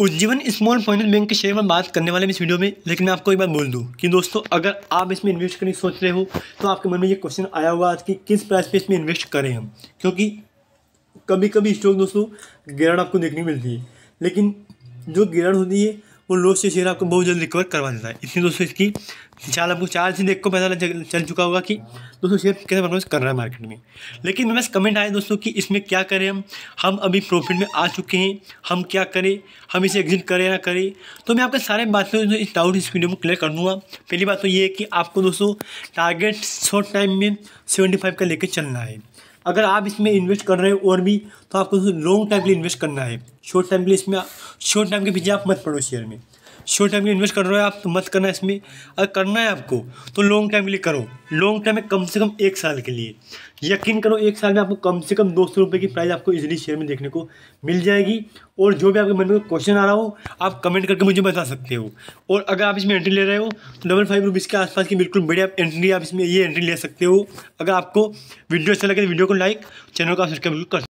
Ujjivan small finance bank के share में बात करने वाले इस वीडियो में लेकिन मैं आपको एक बार बोल दूं कि दोस्तों अगर आप इसमें इन्वेस्ट करने सोच रहे हो तो आपके मन में ये क्वेश्चन आया होगा आज कि किस प्राइस पे इसमें इन्वेस्ट करें हम क्योंकि कभी कभी स्टॉक दोस्तों गिरावट आपको देखने को मिलती है लेकिन जो गिरावट होती है वो लो से शेयर आपको बहुत जल्द रिकवर करवा देता है इसलिए दोस्तों इसकी चाल आपको चार से देख को पता चल चुका होगा कि दोस्तों शेयर कैसे परफॉर्मेंस कर रहा है मार्केट में लेकिन मेरे पास कमेंट आए दोस्तों कि इसमें क्या करें हम हम अभी प्रॉफिट में आ चुके हैं हम क्या करें हम इसे एग्जिट करें ना करें तो मैं आपके सारे बातें इस डाउट इस वीडियो में क्लियर कर दूँगा पहली बात तो ये है कि आपको दोस्तों टारगेट शॉर्ट टाइम में सेवेंटी फाइव का लेकर चलना है अगर आप इसमें इन्वेस्ट कर रहे हो और भी तो आपको लॉन्ग टाइम के लिए इन्वेस्ट करना है शॉर्ट टाइम के लिए इसमें शॉर्ट टाइम के पीछे आप मत पड़ो शेयर में शॉर्ट टाइम के इन्वेस्ट कर रहे हो आप तो मत करना इसमें अगर करना है आपको तो लॉन्ग टाइम के लिए करो लॉन्ग टाइम में कम से कम एक साल के लिए यकीन करो एक साल में आपको कम से कम दो सौ रुपये की प्राइस आपको इजीली शेयर में देखने को मिल जाएगी और जो भी आपके मन में क्वेश्चन आ रहा हो आप कमेंट करके मुझे बता सकते हो और अगर आप इसमें एंट्री ले रहे हो तो डबल फाइव रुपीज़ के आसपास की बिल्कुल बढ़िया एंट्री आप इसमें ये एंट्री ले सकते हो अगर आपको वीडियो अच्छा लगे तो वीडियो को लाइक चैनल को सब्सक्राइब कर